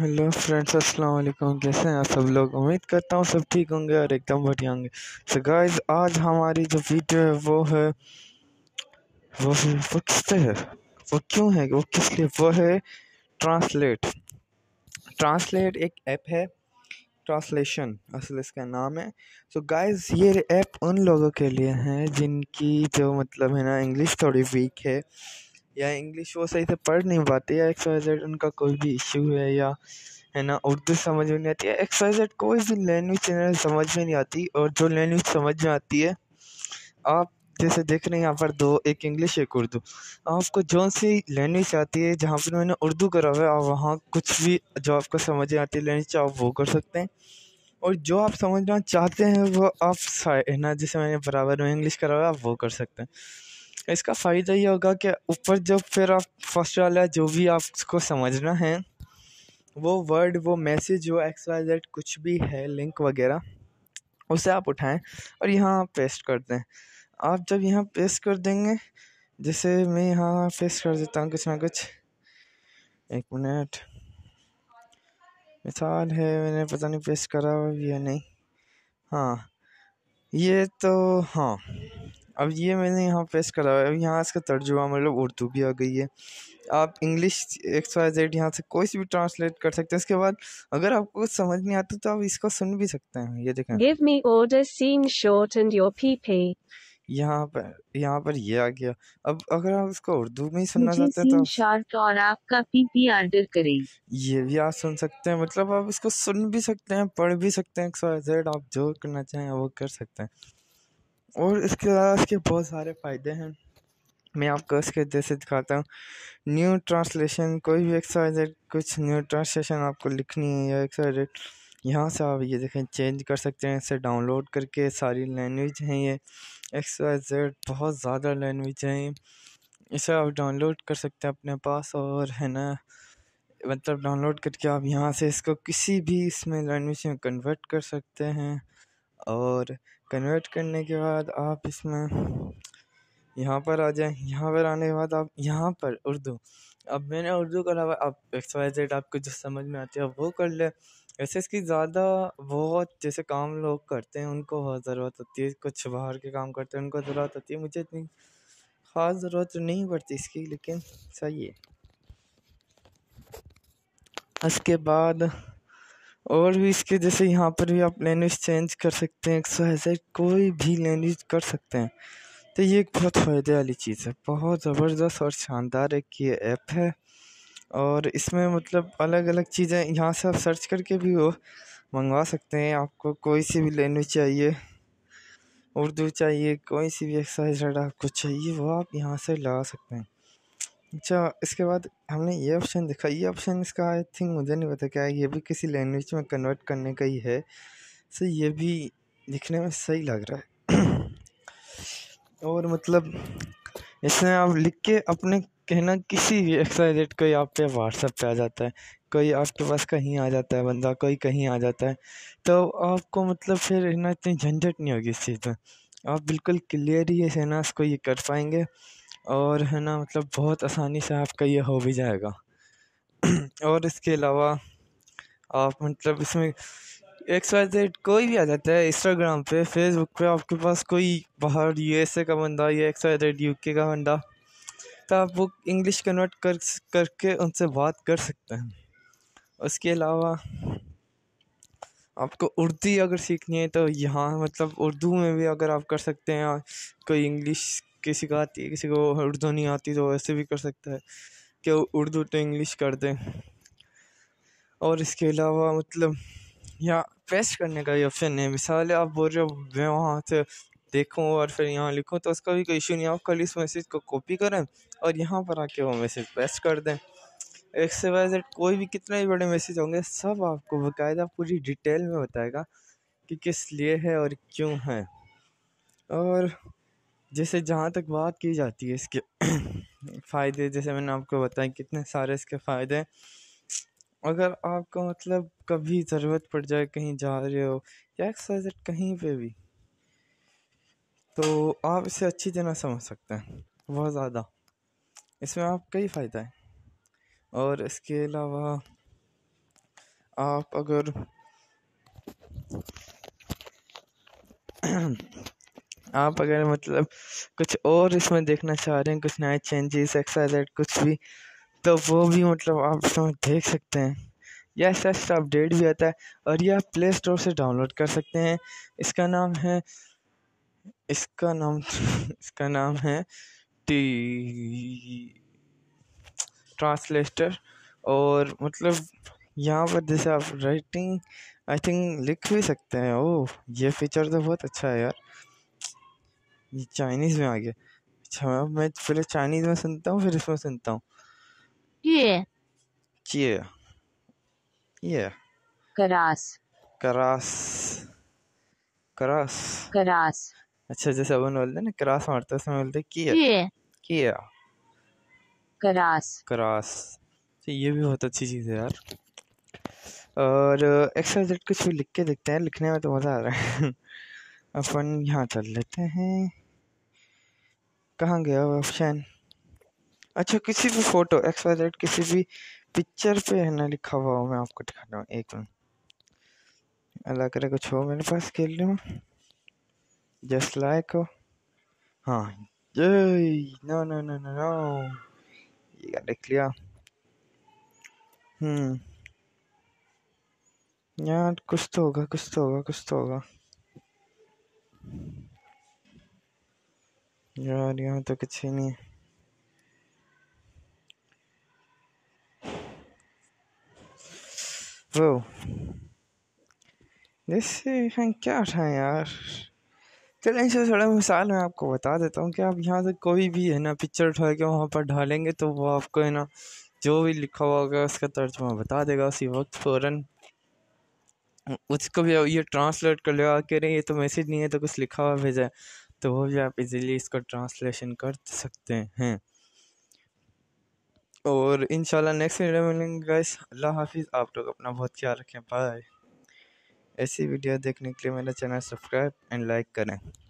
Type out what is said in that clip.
Hello friends अस्सलाम वालेकुम कैसे हैं आप सब लोग उम्मीद करता हूँ सब ठीक होंगे और एकदम बढ़िया होंगे सो so गाइस आज हमारी जो वीडियो है वो है वो है वो किससे है वो क्यों है वो किस लिए वो है ट्रांसलेट ट्रांसलेट एक ऐप है ट्रांसलेशन असल इसका नाम है सो so गाइस ये ऐप उन लोगों के लिए है जिनकी जो मतलब है ना इंग्लिश थोड़ी वीक है या इंग्लिश वो सही से पढ़ नहीं पाते या एक्स वाई जेड उनका कोई भी इशू है या है ना उर्दू समझ में नहीं आती है एक्स वाई जेड कोई भी लैंग्वेज चैनल समझ में नहीं आती और जो लैंग्वेज समझ में आती है आप जैसे देख रहे हैं यहाँ पर दो एक इंग्लिश एक उर्दू आपको जो सी लैंग्वेज आती है जहाँ पर मैंने उर्दू करा हुआ है आप वहाँ कुछ भी जो आपको समझ में आती है लैंग्वेज आप वो कर सकते हैं और जो आप समझना चाहते हैं वो आप है ना जैसे मैंने बराबर में इंग्लिश करा हुआ है आप वो कर सकते हैं तो इसका फ़ायदा ये होगा कि ऊपर जब फिर आप फर्स्ट वाला जो भी आपको समझना है वो वर्ड वो मैसेज वो एक्स वाई जेड कुछ भी है लिंक वगैरह उसे आप उठाएं और यहाँ आप पेस्ट कर दें आप जब यहाँ पेस्ट कर देंगे जैसे मैं यहाँ पेस्ट कर देता हूँ कुछ ना कुछ एक मिनट मिसाल है मैंने पता नहीं पेस्ट करा या नहीं हाँ ये तो हाँ अब ये मैंने यहाँ प्रेस करा है अब यहाँ इसका तर्जुमा मतलब उर्दू भी आ गई है आप इंग्लिश एक्स वाई जेड यहाँ से कोई भी ट्रांसलेट कर सकते हैं इसके बाद अगर आपको कुछ समझ नहीं आता तो आप इसको सुन भी सकते हैं ये देखें give me order scene short and your पीपी यहाँ पर यहाँ पर ये आ गया अब अगर आप इसको उर्दू में ही सुनना चाहते हैं तो शॉर्ट और आपका पीपी ऑर्डर करें ये भी आप सुन सकते हैं मतलब आप इसको सुन भी सकते हैं पढ़ भी सकते हैं एक्स वाई जेड आप जो करना चाहें वो कर सकते हैं और इसके अलावा इसके बहुत सारे फ़ायदे हैं मैं आपको इसके जैसे दिखाता हूँ न्यू ट्रांसलेशन कोई भी एक्सवाइजेड कुछ न्यू ट्रांसलेशन आपको लिखनी है या एक्सवाइजेड यहाँ से आप ये देखें चेंज कर सकते हैं इसे डाउनलोड करके सारी लैंग्वेज हैं ये एक्साइजेड बहुत ज़्यादा लैंग्वेज हैं इसे आप डाउनलोड कर सकते हैं अपने पास और है ना मतलब डाउनलोड करके आप यहाँ से इसको किसी भी इसमें लैंग्वेज में कन्वर्ट कर सकते हैं और कन्वर्ट करने के बाद आप इसमें यहाँ पर आ जाएँ यहाँ पर आने के बाद आप यहाँ पर उर्दू अब मैंने उर्दू के अलावा आप एक्स वाई जेड आपको जो समझ में आती है वो कर लें ऐसे इसकी ज़्यादा बहुत जैसे काम लोग करते हैं उनको बहुत ज़रूरत होती है कुछ बाहर के काम करते हैं उनको ज़रूरत होती है मुझे इतनी ख़ास ज़रूरत नहीं पड़ती इसकी लेकिन सही है इसके बाद और भी इसके जैसे यहाँ पर भी आप लैंग्वेज चेंज कर सकते हैं एक सौ ऐसे कोई भी लैंग्वेज कर सकते हैं तो ये एक बहुत फ़ायदे वाली चीज़ है बहुत ज़बरदस्त और शानदार एक ये ऐप है और इसमें मतलब अलग अलग चीज़ें यहाँ से आप सर्च करके भी वो मंगवा सकते हैं आपको कोई सी भी लैंग्वेज चाहिए उर्दू चाहिए कोई सी भी एक्सरसाइज आपको चाहिए वो आप यहाँ से लगा सकते हैं अच्छा इसके बाद हमने ये ऑप्शन देखा ये ऑप्शन इसका आई थिंक मुझे नहीं पता क्या है ये भी किसी लैंग्वेज में कन्वर्ट करने का ही है सो ये भी दिखने में सही लग रहा है और मतलब इसमें आप लिख के अपने कहना किसी भी डेट कोई आप पे व्हाट्सएप पे आ जाता है कोई आपके पास कहीं आ जाता है बंदा कोई कहीं आ जाता है तो आपको मतलब फिर है ना इतनी झंझट नहीं होगी इस चीज़ में आप बिल्कुल क्लियर ही है ना इसको ये कर पाएंगे और है ना मतलब बहुत आसानी से आपका ये हो भी जाएगा और इसके अलावा आप मतलब इसमें एक्स वाई जेड कोई भी आ जाता है इंस्टाग्राम पे फेसबुक पे आपके पास कोई बाहर यूएसए का बंदा या एक्स वाई जेड यूके का बंदा तो आप वो इंग्लिश कन्वर्ट कर करके उनसे बात कर सकते हैं उसके अलावा आपको उर्दू अगर सीखनी है तो यहाँ मतलब उर्दू में भी अगर आप कर सकते हैं कोई इंग्लिश किसी को आती है किसी को उर्दू नहीं आती तो ऐसे भी कर सकता है कि उर्दू टू तो इंग्लिश कर दें और इसके अलावा मतलब यहाँ पेस्ट करने का भी ऑप्शन है मिसाल आप बोल रहे हो मैं वहाँ से देखूँ और फिर यहाँ लिखूँ तो उसका भी कोई इशू नहीं आप कल इस मैसेज को कॉपी करें और यहाँ पर आके वो मैसेज पेस्ट कर दें एक्स वाई जेड कोई भी कितने भी बड़े मैसेज होंगे सब आपको बाकायदा पूरी डिटेल में बताएगा कि किस लिए है और क्यों है और जैसे जहाँ तक बात की जाती है इसके फ़ायदे जैसे मैंने आपको बताया कितने सारे इसके फ़ायदे हैं अगर आपको मतलब कभी ज़रूरत पड़ जाए कहीं जा रहे हो या एक्सरसाइज कहीं पे भी तो आप इसे अच्छी तरह समझ सकते हैं बहुत ज़्यादा इसमें आप कई फ़ायदा है और इसके अलावा आप अगर आप अगर मतलब कुछ और इसमें देखना चाह रहे हैं कुछ नए चेंजेस एक्साइजेड कुछ भी तो वो भी मतलब आप इसमें देख सकते हैं यह ऐसा ऐसा अपडेट भी आता है और यह प्ले स्टोर से डाउनलोड कर सकते हैं इसका नाम है इसका नाम इसका नाम है टी ट्रांसलेटर और मतलब यहाँ पर जैसे आप राइटिंग आई थिंक लिख भी सकते हैं ओह ये फीचर तो बहुत अच्छा है यार ये चाइनीज में आ गया अच्छा मैं पहले चाइनीज में सुनता हूँ फिर इसमें सुनता हूँ ये चिया ये करास करास करास करास अच्छा जैसे अपन बोलते हैं ना करास मारते हैं उसमें बोलते किया किया करास करास तो ये भी बहुत अच्छी चीज़ है यार और एक्स्ट्रा जेड कुछ भी लिख के देखते हैं लिखने में तो मज़ा आ रहा है अपन यहाँ चल लेते हैं कहाँ गया वो ऑप्शन अच्छा किसी भी फ़ोटो एक्स वाई जेड किसी भी पिक्चर पे है ना लिखा हुआ हो मैं आपको दिखा रहा हूँ एक मिनट अल्लाह करे कुछ हो मेरे पास खेल रहा जस्ट लाइक हो हाँ Yay! No no no no no. You देख लिया हम्म यार कुछ तो होगा कुछ तो होगा कुछ तो होगा यार यहाँ तो कुछ ही नहीं वो जैसे यहाँ क्या उठाएं यार चलें इसे थोड़ा मिसाल मैं आपको बता देता हूँ कि आप यहाँ से कोई भी है ना पिक्चर उठा के वहाँ पर डालेंगे तो वो आपको है ना जो भी लिखा हुआ होगा उसका तर्जमा बता देगा उसी वक्त फ़ौर उसको भी ये ट्रांसलेट कर लेगा कह रहे ये तो मैसेज नहीं है तो कुछ लिखा हुआ भेजा है तो वो भी आप इजीली इसको ट्रांसलेशन कर सकते हैं और इन नेक्स्ट वीडियो मिलेंगे गाइस अल्लाह हाफिज़ आप लोग अपना बहुत ख्याल रखें बाय ऐसी वीडियो देखने के लिए मेरा चैनल सब्सक्राइब एंड लाइक करें